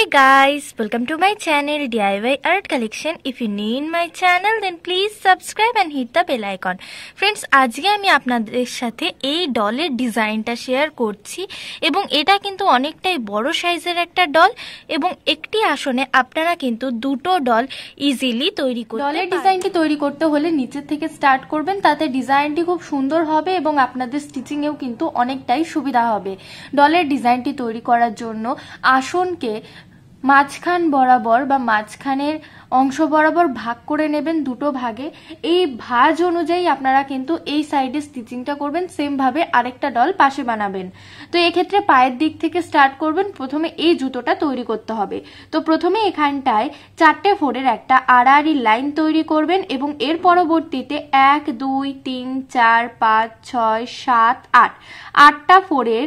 Hey guys, welcome to my channel DIY Art Collection. If you new in my channel then please subscribe and hit the bell icon. Friends, আজকে আমি আপনাদের সাথে এই ডলের ডিজাইনটা share করছি এবং এটা কিন্তু অনেকটাই বড় সাইজের একটা ডল এবং একটি আসনে আপনারা কিন্তু দুটো ডল ইজিলি তৈরি করতে ডলের ডিজাইনটি তৈরি করতে হলে নিচের থেকে স্টার্ট করবেন তাতে ডিজাইনটি খুব সুন্দর হবে এবং আপনাদের স্টিচিংয়েও কিন্তু অনেকটাই সুবিধা হবে ডলের ডিজাইনটি তৈরি করার জন্য আসনকে মাঝখান বরাবর বা মাঝখানের অংশ বরাবর ভাগ করে নেবেন দুটো ভাগে এই ভাজ অনুযায়ী আপনারা কিন্তু এই সাইডে স্টিচিংটা করবেন সেমভাবে আরেকটা ডল পাশে বানাবেন তো এক্ষেত্রে পায়ের দিক থেকে স্টার্ট করবেন প্রথমে এই জুতোটা তৈরি করতে হবে তো প্রথমে এখানটায় চারটে ফোরের একটা আড়াআড়ি লাইন তৈরি করবেন এবং এর পরবর্তীতে এক দুই তিন চার পাঁচ ছয় সাত আট আটটা ফোরের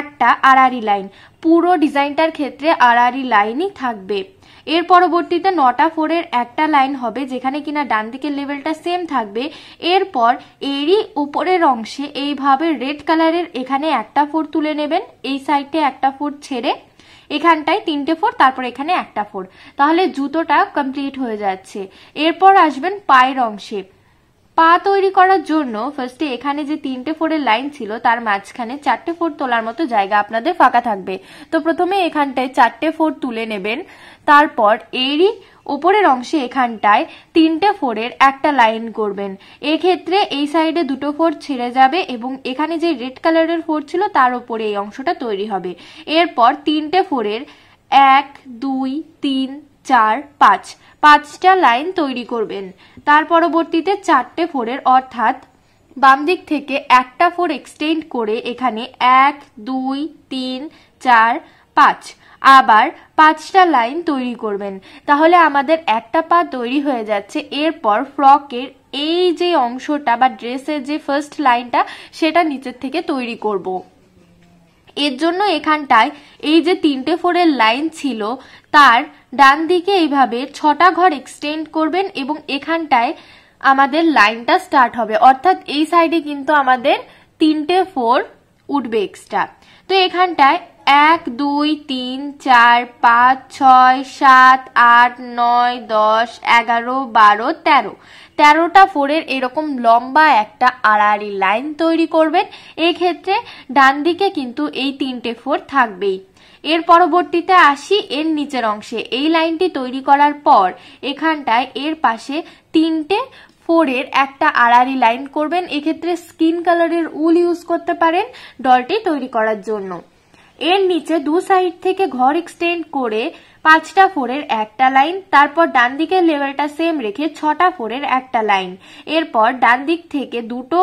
একটা আড়াআড়ি লাইন পুরো ডিজাইনটার ক্ষেত্রে আড়াআড়ি লাইনই থাকবে এর পরবর্তীতে নটা ফোরের একটা লাইন হবে যেখানে কিনা ডান দিকের লেভেলটা সেম থাকবে এরপর এরই উপরের অংশে এইভাবে রেড কালারের এখানে একটা ফোর তুলে নেবেন এই সাইডে একটা ফোর ছেড়ে এখানটায় তিনটে ফোর তারপর এখানে একটা ফোর তাহলে জুতোটা কমপ্লিট হয়ে যাচ্ছে এরপর আসবেন পায়ের অংশে পা তৈরি করার জন্য ফার্স্টে এখানে যে তিনটে ফোরের লাইন ছিল তার মাঝখানে চারটে ফোর তোলার মতো জায়গা আপনাদের ফাঁকা থাকবে তো প্রথমে এখানটায় চারটে ফোর তুলে নেবেন তারপর এরই ওপরের অংশে এখানটায় তিনটে ফোরের একটা লাইন করবেন এক্ষেত্রে এই সাইডে দুটো ফোর ছেড়ে যাবে এবং এখানে যে রেড কালারের ফোর ছিল তার ওপরে এই অংশটা তৈরি হবে এরপর তিনটে ফোরের এক দুই তিন চার পাঁচ পাঁচটা লাইন তৈরি করবেন তার পরবর্তীতে চারটে ফোরের অর্থাৎ বাম দিক থেকে একটা ফোর এক্সটেন্ড করে এখানে এক দুই তিন চার পাঁচ আবার পাঁচটা লাইন তৈরি করবেন তাহলে আমাদের একটা পা তৈরি হয়ে যাচ্ছে এরপর ফ্রকের এই যে অংশটা বা ড্রেসের যে ফার্স্ট লাইনটা সেটা নিচের থেকে তৈরি করবো এর জন্য এখানটায় এই যে তিনটে ফোরের লাইন ছিল তার ডান দিকে এইভাবে ছটা ঘর এক্সটেন্ড করবেন এবং এখানটায় আমাদের লাইনটা স্টার্ট হবে অর্থাৎ এই সাইডে কিন্তু আমাদের তিনটে ফোর উঠবে এক্সট্রা তো এখানটায় এক দুই তিন চার পাঁচ ছয় সাত আট নয় দশ এগারো বারো তেরো তেরোটা ফোরের এরকম লম্বা একটা আড়াআড়ি লাইন তৈরি করবেন এক্ষেত্রে ডান দিকে কিন্তু এই তিনটে ফোর থাকবেই এর পরবর্তীতে আসি এর নিচের অংশে এই লাইনটি তৈরি করার পর এখানটায় এর পাশে তিনটে ফোরের একটা আড়াআড়ি লাইন করবেন এক্ষেত্রে স্কিন কালারের উল ইউজ করতে পারেন ডলটি তৈরি করার জন্য এর নিচে দু সাইড থেকে ঘর এক্সটেন্ড করে পাঁচটা ফোরের একটা লাইন তারপর ডান দিকের লেভেলটা সেম রেখে ছটা ফোরের একটা লাইন এরপর ডান দিক থেকে দুটো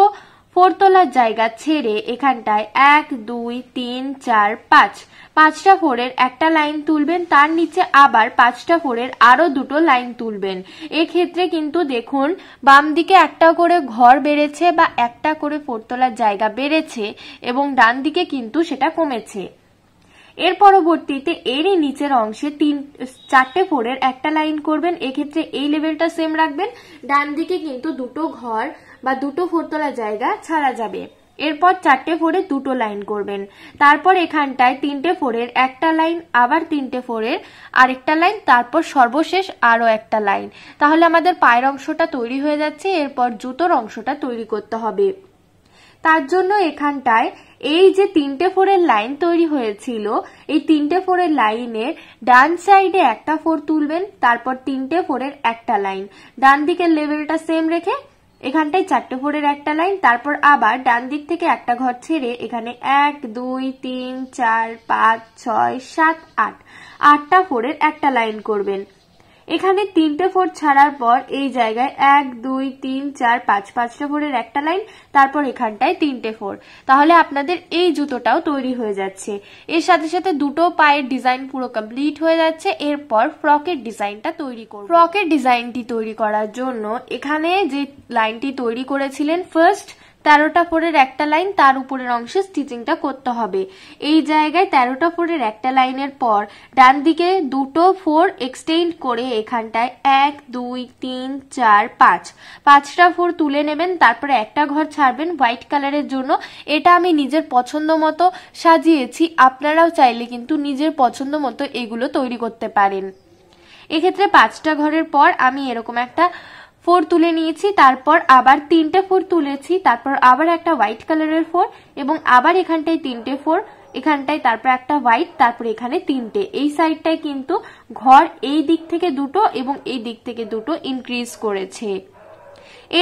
ফোর তোলার জায়গা ছেড়ে এখানটায় এক দুই তিন চার পাঁচ পাঁচটা ফোরের একটা লাইন তুলবেন তার নিচে আবার পাঁচটা ফোরের আরও দুটো লাইন তুলবেন এক্ষেত্রে কিন্তু দেখুন বাম দিকে একটা করে ঘর বেড়েছে বা একটা করে ফোর তোলার জায়গা বেড়েছে এবং ডান দিকে কিন্তু সেটা কমেছে এর পরবর্তীতে এরই নিচের অংশে তিন চারটে ফোরের একটা লাইন করবেন এক্ষেত্রে এই লেভেলটা সেম রাখবেন ডান দিকে কিন্তু দুটো ঘর বা দুটো ফোরতলা জায়গা ছাড়া যাবে এরপর চারটে ফোরে দুটো লাইন করবেন তারপর এখানটায় তিনটে ফোরের একটা লাইন আবার তিনটে ফোরের আরেকটা লাইন তারপর সর্বশেষ আরও একটা লাইন তাহলে আমাদের পায়ের অংশটা তৈরি হয়ে যাচ্ছে এরপর জুতোর অংশটা তৈরি করতে হবে তার জন্য এখানটায় এই যে তিনটে ফোরের লাইন তৈরি হয়েছিল এই তিনটে ফোরের লাইনের ডান সাইডে একটা ফোর তুলবেন তারপর তিনটে ফোরের একটা লাইন ডান দিকের লেভেলটা সেম রেখে এখানটায় চারটে ফোরের একটা লাইন তারপর আবার ডান দিক থেকে একটা ঘর ছেড়ে এখানে এক দুই তিন চার পাঁচ ছয় সাত আট আটটা ফোরের একটা লাইন করবেন এখানে তিনটে ফোর ছাড়ার পর এই জায়গায় এক দুই তিন চার পাঁচ পাঁচটা ফোরের একটা লাইন তারপর এখানটায় তিনটে ফোর তাহলে আপনাদের এই জুতোটাও তৈরি হয়ে যাচ্ছে এর সাথে সাথে দুটো পায়ের ডিজাইন পুরো কমপ্লিট হয়ে যাচ্ছে এরপর ফ্রকের ডিজাইনটা তৈরি করব ফ্রকের ডিজাইনটি তৈরি করার জন্য এখানে যে লাইনটি তৈরি করেছিলেন ফার্স্ট তেরোটা ফোরের একটা লাইন তার উপরের অংশে স্টিচিংটা করতে হবে এই জায়গায় তেরোটা ফোরের একটা লাইনের পর ডান দিকে দুটো ফোর এক্সটেন্ড করে এখানটায় এক দুই তিন চার পাঁচ পাঁচটা ফোর তুলে নেবেন তারপরে একটা ঘর ছাড়বেন হোয়াইট কালারের জন্য এটা আমি নিজের পছন্দ মতো সাজিয়েছি আপনারাও চাইলে কিন্তু নিজের পছন্দ মতো এগুলো তৈরি করতে পারেন এক্ষেত্রে পাঁচটা ঘরের পর আমি এরকম একটা ফোর তুলে নিয়েছি তারপর আবার তিনটে ফোর তুলেছি তারপর আবার একটা হোয়াইট কালারের ফোর এবং আবার এখানটায় তিনটে ফোর এখানটায় তারপর একটা হোয়াইট তারপর এখানে তিনটে এই সাইডটায় কিন্তু ঘর এই দিক থেকে দুটো এবং এই দিক থেকে দুটো ইনক্রিজ করেছে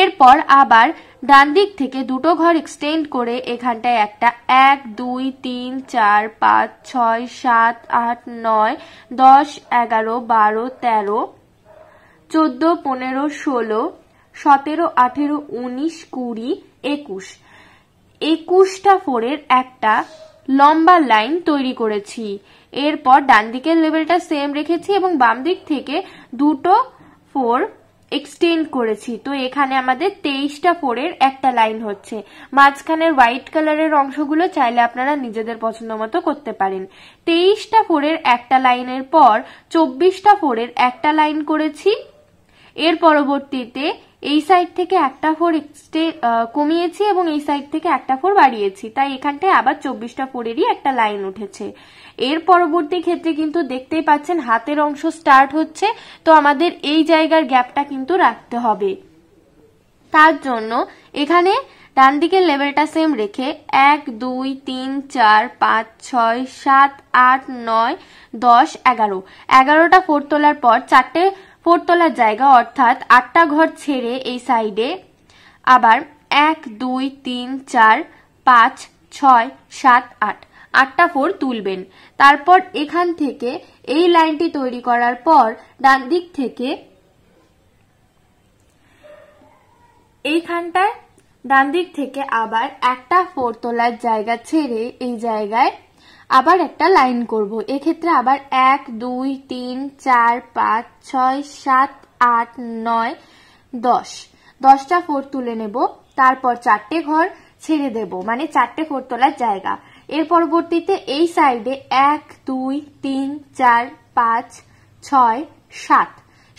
এরপর আবার ডান দিক থেকে দুটো ঘর এক্সটেন্ড করে এখানটায় একটা এক দুই তিন চার পাঁচ ছয় সাত আট নয় দশ এগারো বারো তেরো চোদ্দ পনেরো ষোলো সতেরো আঠেরো উনিশ কুড়ি একুশ একুশটা ফোরের একটা লম্বা লাইন তৈরি করেছি এরপর ডান দিকের লেভেলটা সেম রেখেছি এবং বাম দিক থেকে দুটো ফোর এক্সটেন্ড করেছি তো এখানে আমাদের তেইশটা ফোরের একটা লাইন হচ্ছে মাঝখানের হোয়াইট কালারের অংশগুলো চাইলে আপনারা নিজেদের পছন্দ মতো করতে পারেন তেইশটা ফোরের একটা লাইনের পর চব্বিশটা ফোরের একটা লাইন করেছি এর পরবর্তীতে এই সাইড থেকে একটা ফোর কমিয়েছি এবং এই সাইড থেকে একটা ফোর বাড়িয়েছি তাই এখানটায় আবার চব্বিশটা ফোরেরই একটা লাইন উঠেছে এর পরবর্তী ক্ষেত্রে কিন্তু দেখতেই পাচ্ছেন হাতের অংশ স্টার্ট হচ্ছে তো আমাদের এই জায়গার গ্যাপটা কিন্তু রাখতে হবে তার জন্য এখানে ডান দিকের লেভেলটা সেম রেখে এক দুই তিন চার পাঁচ ছয় সাত আট নয় দশ এগারো এগারোটা ফোর তোলার পর চারটে ফোরতলার জায়গা অর্থাৎ আটটা ঘর ছেড়ে এই সাইডে আবার এক দুই তিন চার পাঁচ ছয় সাত আট আটটা ফোর তুলবেন তারপর এখান থেকে এই লাইনটি তৈরি করার পর ডান দিক থেকে এইখানটায় ডান দিক থেকে আবার একটা ফোর তোলার জায়গা ছেড়ে এই জায়গায় আবার একটা লাইন করব এক্ষেত্রে আবার এক দুই তিন চার পাঁচ ছয় সাত আট নয় দশ দশটা ফোর তুলে নেব তারপর চারটে ঘর ছেড়ে দেব মানে চারটে ফোর তোলার জায়গা এর পরবর্তীতে এই সাইডে এক দুই তিন চার পাঁচ ছয় সাত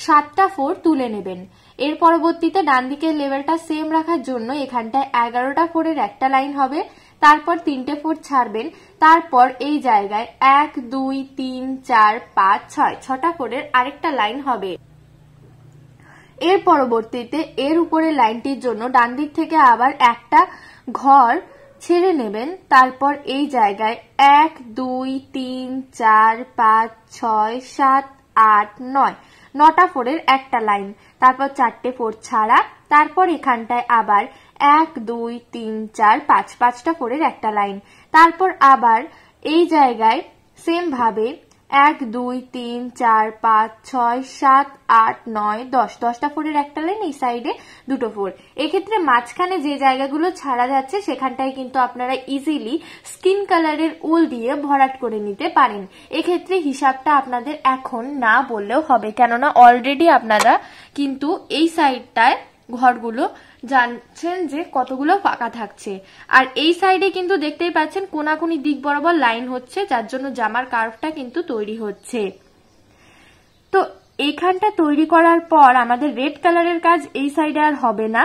সাতটা ফোর তুলে নেবেন এর পরবর্তীতে ডান দিকের লেভেলটা সেম রাখার জন্য এখানটায় এগারোটা ফোরের একটা লাইন হবে তারপর তিনটে ফোর ছাড়বেন তারপর এই জায়গায় এক দুই তিন চার পাঁচ ছয় ছটা করে আরেকটা লাইন হবে এর পরবর্তীতে এর উপরে লাইনটির জন্য ডান দিক থেকে আবার একটা ঘর ছেড়ে নেবেন তারপর এই জায়গায় এক দুই তিন চার পাঁচ ছয় সাত আট নয় নটা ফোরের একটা লাইন তারপর চারটে ফোর ছাড়া তারপর এখানটায় আবার এক দুই তিন চার পাঁচ পাঁচটা ফোরের একটা লাইন তারপর আবার এই জায়গায় সেম ভাবে এক দুই তিন চার পাঁচ ছয় সাত আট নয় দশ দশটা ফোরের একটা লাইন এই সাইডে দুটো ফোর এক্ষেত্রে মাঝখানে যে জায়গাগুলো ছাড়া যাচ্ছে সেখানটায় কিন্তু আপনারা ইজিলি স্কিন কালারের উল দিয়ে ভরাট করে নিতে পারেন এক্ষেত্রে হিসাবটা আপনাদের এখন না বললেও হবে কেননা অলরেডি আপনারা কিন্তু এই সাইডটায় ঘরগুলো জানছেন যে কতগুলো ফাঁকা থাকছে আর এই সাইডে কিন্তু দেখতেই পাচ্ছেন কোনাকুনি দিক বরাবর লাইন হচ্ছে যার জন্য জামার কার্ভটা কিন্তু তৈরি হচ্ছে তো এইখানটা তৈরি করার পর আমাদের রেড কালারের কাজ এই সাইডে আর হবে না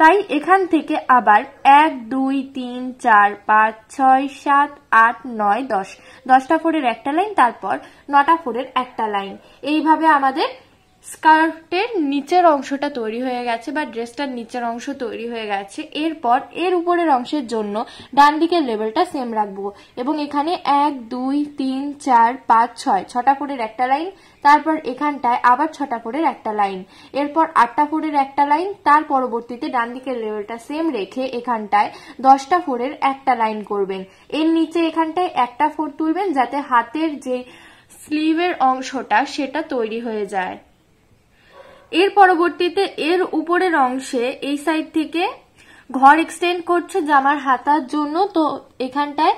তাই এখান থেকে আবার এক দুই তিন চার পাঁচ ছয় সাত আট নয় দশ দশটা ফোরের একটা লাইন তারপর নটা ফোরের একটা লাইন এইভাবে আমাদের স্কার্টের নিচের অংশটা তৈরি হয়ে গেছে বা ড্রেসটার নিচের অংশ তৈরি হয়ে গেছে এরপর এর উপরের অংশের জন্য ডান দিকের লেভেলটা সেম রাখবো এবং এখানে এক দুই তিন চার পাঁচ ছয় ছটা ফোরের একটা লাইন তারপর এখানটায় আবার ছটা ফোরের একটা লাইন এরপর আটটা ফোরের একটা লাইন তার পরবর্তীতে ডান দিকের লেভেলটা সেম রেখে এখানটায় দশটা ফোরের একটা লাইন করবেন এর নিচে এখানটায় একটা ফোর তুলবেন যাতে হাতের যে স্লিভের অংশটা সেটা তৈরি হয়ে যায় এর পরবর্তীতে এর উপরের অংশে এই সাইড থেকে ঘর এক্সটেন্ড করছে জামার হাতার জন্য তো এখানটায়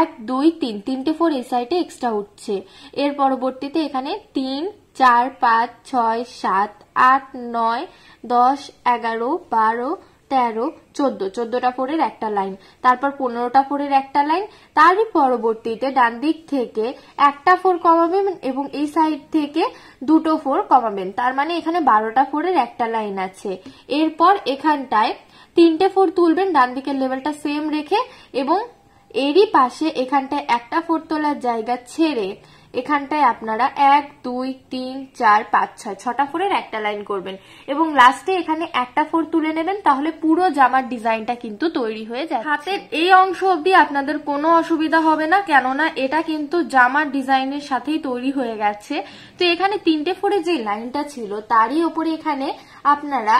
এক দুই তিন তিনটে ফোর এই সাইডে এক্সট্রা উঠছে এর পরবর্তীতে এখানে তিন চার পাঁচ ছয় সাত আট নয় দশ এগারো বারো তেরো চোদ্দ চোদ্দটা ফোরের একটা লাইন তারপর পনেরোটা ফোরের একটা লাইন তারই পরবর্তীতে ডান দিক থেকে একটা ফোর কমাবেন এবং এই সাইড থেকে দুটো ফোর কমাবেন তার মানে এখানে বারোটা ফোরের একটা লাইন আছে এরপর এখানটায় তিনটে ফোর তুলবেন ডান দিকের লেভেলটা সেম রেখে এবং এরই পাশে এখানটায় একটা ফোর তোলার জায়গা ছেড়ে এখানটায় আপনারা এক দুই তিন চার পাঁচ ছয় ছটা ফোরের একটা লাইন করবেন এবং লাস্টে এখানে একটা ফোর তুলে নেবেন তাহলে পুরো জামার ডিজাইনটা কিন্তু তৈরি হয়ে যায় হাতের এই অংশ অব্দি আপনাদের কোনো অসুবিধা হবে না কেননা এটা কিন্তু জামার ডিজাইনের সাথেই তৈরি হয়ে গেছে তো এখানে তিনটে ফোরে যে লাইনটা ছিল তারই ওপরে এখানে আপনারা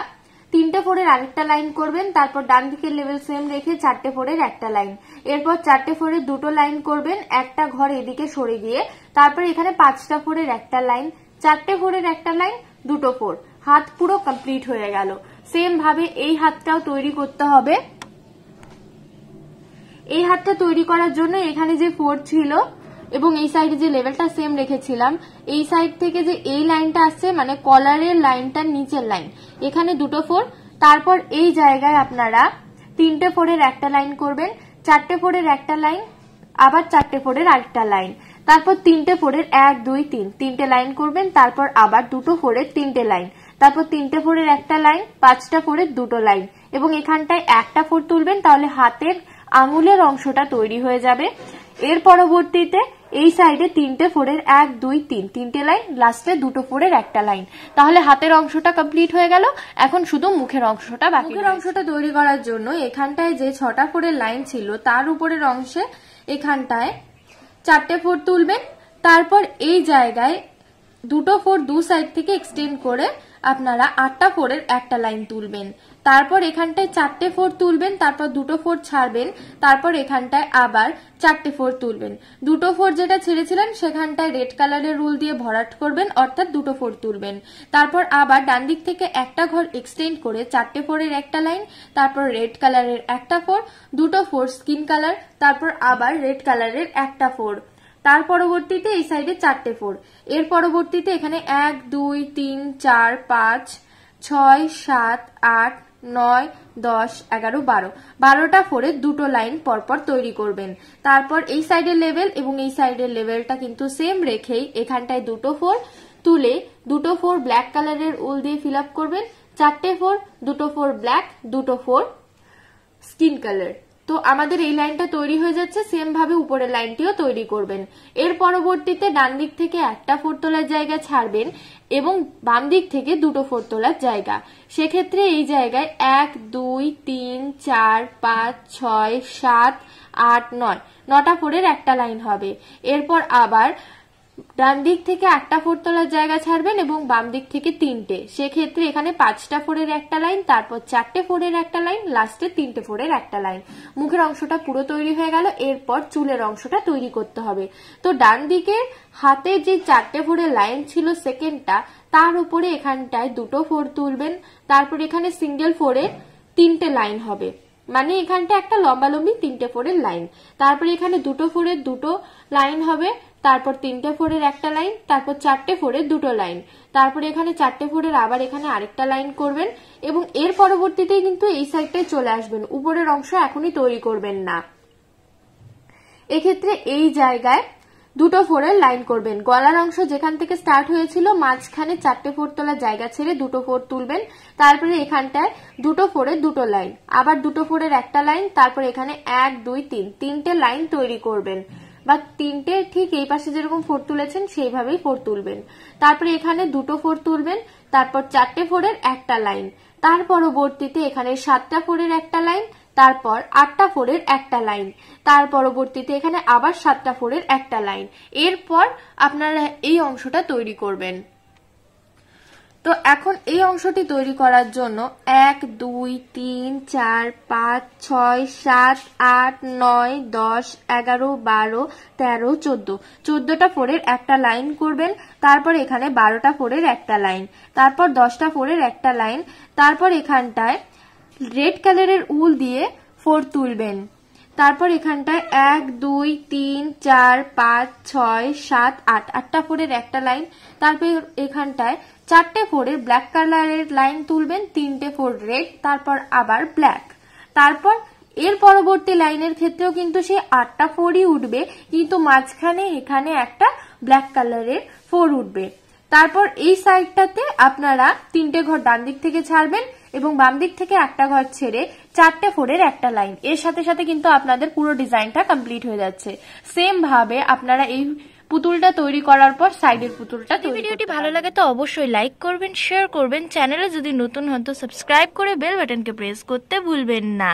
তিনটে ফোরের আরেকটা লাইন করবেন তারপর ডান দিকের লেভেল সেম রেখে চারটে ফোরের একটা লাইন এরপর চারটে ফোরের দুটো লাইন করবেন একটা ঘর এদিকে সরে গিয়ে তারপর এখানে পাঁচটা ফোরের একটা লাইন চারটে ফোরের একটা লাইন দুটো ফোর হাত পুরো কমপ্লিট হয়ে গেল সেম ভাবে এই হাতটাও তৈরি করতে হবে এই হাতটা তৈরি করার জন্য এখানে যে ফোর ছিল এবং এই সাইডে যে লেভেলটা সেম রেখেছিলাম এই সাইড থেকে যে এই লাইনটা আসছে মানে কলারের লাইনটার নিচের লাইন এখানে দুটো ফোর তারপর এই জায়গায় আপনারা তিনটে ফোরের একটা লাইন করবেন চারটে ফোরের একটা লাইন আবার চারটে ফোরের আরেকটা লাইন তারপর তিনটে ফোরের এক দুই তিন তিনটে লাইন করবেন তারপর আবার দুটো ফোরের তিনটে লাইন তারপর তিনটে ফোরের একটা লাইন পাঁচটা ফোরের দুটো লাইন এবং এখানটায় একটা ফোর তুলবেন তাহলে হাতের আঙুলের অংশটা তৈরি হয়ে যাবে এর পরবর্তীতে এই সাইডে তিনটে ফোরের এক দুই তিন তিনটে লাইন লাস্টে দুটো ফোরের একটা লাইন তাহলে হাতের অংশটা কমপ্লিট হয়ে গেল এখন শুধু মুখের অংশটা বাকি মুখের অংশটা তৈরি করার জন্য এখানটায় যে ছটা ফোরের লাইন ছিল তার উপরের অংশে এখানটায় চারটে ফোর তুলবেন তারপর এই জায়গায় দুটো ফোর দু সাইড থেকে এক্সটেন্ড করে আপনারা আটটা ফোরের একটা লাইন তুলবেন তারপর এখানটায় চারটে ফোর তুলবেন তারপর দুটো ফোর ছাড়বেন তারপর এখানটায় আবার চারটে ফোর তুলবেন দুটো ফোর যেটা ছেড়েছিলেন সেখানটায় রেড কালারের রুল দিয়ে ভরাট করবেন অর্থাৎ দুটো ফোর তুলবেন তারপর আবার ডান দিক থেকে একটা ঘর এক্সটেন্ড করে চারটে ফোরের একটা লাইন তারপর রেড কালারের একটা ফোর দুটো ফোর স্কিন কালার তারপর আবার রেড কালারের একটা ফোর তার পরবর্তীতে এই সাইডে চারটে ফোর এর পরবর্তীতে এখানে এক দুই তিন চার পাঁচ ছয় সাত আট নয় দশ এগারো বারো বারোটা ফোরে দুটো লাইন পরপর তৈরি করবেন তারপর এই সাইডের লেভেল এবং এই সাইডের লেভেলটা কিন্তু সেম রেখেই এখানটায় দুটো ফোর তুলে দুটো ফোর ব্ল্যাক কালারের উল দিয়ে ফিল করবেন চারটে ফোর দুটো ফোর ব্ল্যাক দুটো ফোর স্কিন কালার তো আমাদের এই লাইনটা তৈরি হয়ে যাচ্ছে সেম ভাবে উপরের লাইনটিও তৈরি করবেন এর পরবর্তীতে ডান দিক থেকে একটা ফোরতলার জায়গা ছাড়বেন এবং বাম দিক থেকে দুটো ফোরতলার জায়গা সেক্ষেত্রে এই জায়গায় এক দুই তিন চার পাঁচ ছয় সাত আট নয় নটা ফোরের একটা লাইন হবে এরপর আবার ডান দিক থেকে আটটা ফোর তোলার জায়গা ছাড়বেন এবং বাম দিক থেকে তিনটে সেক্ষেত্রে এখানে পাঁচটা ফোরের একটা লাইন তারপর চারটে ফোরের একটা লাইন লাস্টে তিনটে ফোরের একটা লাইন মুখের অংশটা পুরো তৈরি হয়ে গেল এরপর চুলের অংশটা তৈরি করতে হবে তো ডান দিকের হাতে যে চারটে ফোরের লাইন ছিল সেকেন্ডটা তার উপরে এখানটায় দুটো ফোর তুলবেন তারপর এখানে সিঙ্গেল ফোরের তিনটে লাইন হবে মানে এখানটা একটা লম্বালম্বি তিনটে ফোরের লাইন তারপরে এখানে দুটো ফোরের দুটো লাইন হবে তারপর তিনটে ফোরের একটা লাইন তারপর চারটে ফোরের দুটো লাইন তারপরে এখানে চারটে ফোরের আবার এখানে আরেকটা লাইন করবেন এবং এর পরবর্তীতে কিন্তু এই সাইডটায় চলে আসবেন উপরের অংশ এখনই তৈরি করবেন না এক্ষেত্রে এই জায়গায় দুটো ফোরের লাইন করবেন গলার অংশ যেখান থেকে স্টার্ট হয়েছিল মাঝখানে চারটে ফোর তোলা জায়গা ছেড়ে দুটো ফোর তুলবেন তারপরে এখানটায় দুটো ফোরের দুটো লাইন আবার দুটো ফোরের একটা লাইন তারপর এখানে এক দুই তিন তিনটে লাইন তৈরি করবেন বা তিনটে ঠিক এই পাশে যেরকম ফোর তুলেছেন সেইভাবেই ফোর তুলবেন তারপরে এখানে দুটো ফোর তুলবেন তারপর চারটে ফোরের একটা লাইন তার পরবর্তীতে এখানে সাতটা ফোরের একটা লাইন তারপর আটটা ফোরের একটা লাইন তার পরবর্তীতে এখানে আবার সাতটা ফোরের একটা লাইন এরপর আপনারা এই অংশটা তৈরি করবেন তো এখন এই অংশটি তৈরি করার জন্য এক দুই তিন চার পাঁচ ছয় সাত আট নয় দশ এগারো বারো তেরো চোদ্দ চোদ্দটা ফোরের একটা লাইন করবেন তারপর এখানে বারোটা ফোরের একটা লাইন তারপর দশটা ফোরের একটা লাইন তারপর এখানটায় রেড কালারের উল দিয়ে ফোর তুলবেন তারপর এখানটায় এক দুই তিন চার পাঁচ ছয় সাত আট আটটা ফোরের একটা লাইন তারপর এখানটায় চারটে ফোরের ব্ল্যাক কালারের লাইন তুলবেন তিনটে ফোর রেড তারপর আবার ব্ল্যাক তারপর এর পরবর্তী লাইনের ক্ষেত্রেও কিন্তু সেই আটটা ফোরই উঠবে কিন্তু মাঝখানে এখানে একটা ব্ল্যাক কালারের ফোর উঠবে তারপর এই সাইডটাতে আপনারা তিনটে ঘর ডান দিক থেকে ছাড়বেন এবং বাম দিক থেকে একটা ঘর ছেড়ে চারটে ফোরের একটা লাইন এর সাথে সাথে কিন্তু আপনাদের পুরো ডিজাইনটা কমপ্লিট হয়ে যাচ্ছে সেম ভাবে আপনারা এই পুতুলটা তৈরি করার পর সাইডের পুতুলটা ভিডিওটি ভালো লাগে তো অবশ্যই লাইক করবেন শেয়ার করবেন চ্যানেলে যদি নতুন হন তো সাবস্ক্রাইব করে বেল বাটনকে প্রেস করতে ভুলবেন না